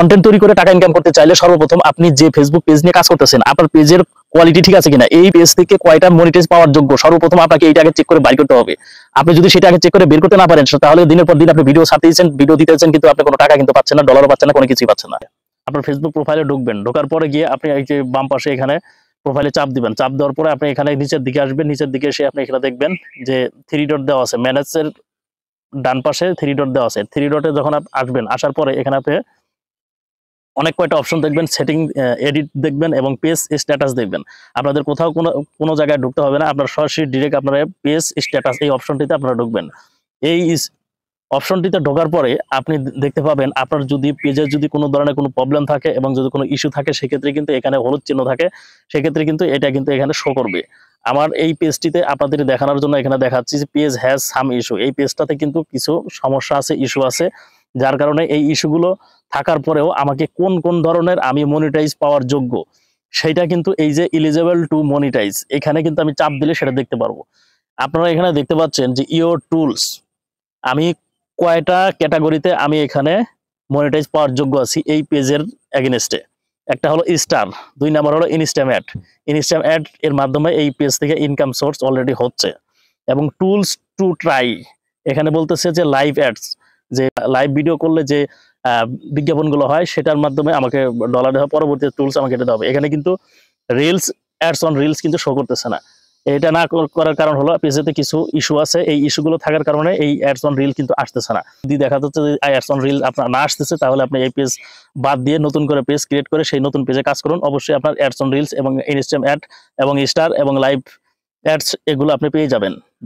content তৈরি করে টাকা ইনকাম করতে চাইলে সর্বপ্রথম আপনি যে ফেসবুক পেজ নিয়ে কাজ করতেছেন আপনার পেজের কোয়ালিটি ঠিক আছে কিনা এই পেজ থেকে কয়টা মনিটাইজ পাওয়ার যোগ্য সর্বপ্রথম আপনাকে এইটা আগে চেক করে বাইর করতে হবে আপনি যদি সেটা আগে চেক করে বের করতে না পারেন তাহলে দিনের পর দিন আপনি ভিডিও ছাড়তেছেন ভিডিও দিতেছেন কিন্তু আপনি কোনো টাকা কিন্তু পাচ্ছেন না ডলারও পাচ্ছেন না কোনো কিছুই পাচ্ছেন না আপনার ফেসবুক প্রোফাইলে ঢুকবেন ঢোকার পরে গিয়ে আপনি এই যে বাম পাশে এখানে প্রোফাইলে চাপ দিবেন চাপ দেওয়ার পরে আপনি এখানে নিচের দিকে আসবেন নিচের দিকে এসে আপনি এখানে দেখবেন যে থ্রি ডট দেওয়া আছে ম্যানেজের ডান পাশে থ্রি ডট দেওয়া আছে থ্রি ডটে যখন আসবেন আসার পরে এখানে আপনি অনেক কয়টা অপশন দেখবেন সেটিং এডিট দেখবেন এবং পেজ স্ট্যাটাস দেখবেন আপনাদের কোথাও কোনো কোনো জায়গায় ঢুকতে হবে না আপনার সরাসরি ডিরেক্ট আপনারা পেজ স্ট্যাটাস এই অপশনটিতে আপনারা ঢুকবেন এই অপশনটিতে ঢোকার পরে আপনি দেখতে পাবেন আপনার যদি পেজের যদি কোনো ধরনের কোনো প্রবলেম থাকে এবং যদি কোনো ইস্যু থাকে সেক্ষেত্রে কিন্তু এখানে হলুদ চিহ্ন থাকে সেক্ষেত্রে কিন্তু এটা কিন্তু এখানে শো করবে আমার এই পেজটিতে আপনাদের দেখানোর জন্য এখানে দেখাচ্ছি যে পেজ হ্যাজ সাম ইস্যু এই পেজটাতে কিন্তু কিছু সমস্যা আছে ইস্যু আছে যার কারণে এই ইস্যুগুলো থাকার পরেও আমাকে কোন কোন ধরনের আমি মনিটাইজ পাওয়ার যোগ্য সেটা কিন্তু এই যে ইলিজেবল টু মনিটাইজ এখানে কিন্তু আমি চাপ দিলে সেটা দেখতে পারবো আপনারা এখানে দেখতে পাচ্ছেন যে ইওর টুলস আমি কয়টা ক্যাটাগরিতে আমি এখানে মনিটাইজ পাওয়ার যোগ্য আছি এই পেজের এগেনস্টে একটা হলো স্টার দুই নাম্বার হলো ইনস্টাম অ্যাড ইনস্টাম অ্যাড এর মাধ্যমে এই পেজ থেকে ইনকাম সোর্স অলরেডি হচ্ছে এবং টুলস টু ট্রাই এখানে বলতেছে যে লাইভ অ্যাডস যে লাইভ ভিডিও করলে যে বিজ্ঞাপনগুলো হয় সেটার মাধ্যমে আমাকে ডলার দেওয়া পরবর্তী টুলস আমাকে এটা দেবে এখানে কিন্তু রিলস অ্যাডস অন রিলস কিন্তু শো করতেছে না এটা না করার কারণ হলো পেজেতে কিছু ইস্যু আছে এই ইস্যুগুলো থাকার কারণে এই অ্যাডস অন রিল কিন্তু আসতেছে না যদি দেখা যাচ্ছে যে অ্যাডস অন রিল আপনার না আসতেছে তাহলে আপনি এই পেজ বাদ দিয়ে নতুন করে পেজ ক্রিয়েট করে সেই নতুন পেজে কাজ করুন অবশ্যই আপনার অ্যাডস অন রিলস এবং ইনস্টাম অ্যাড এবং স্টার এবং লাইভ অ্যাডস এগুলো আপনি পেয়ে যাবেন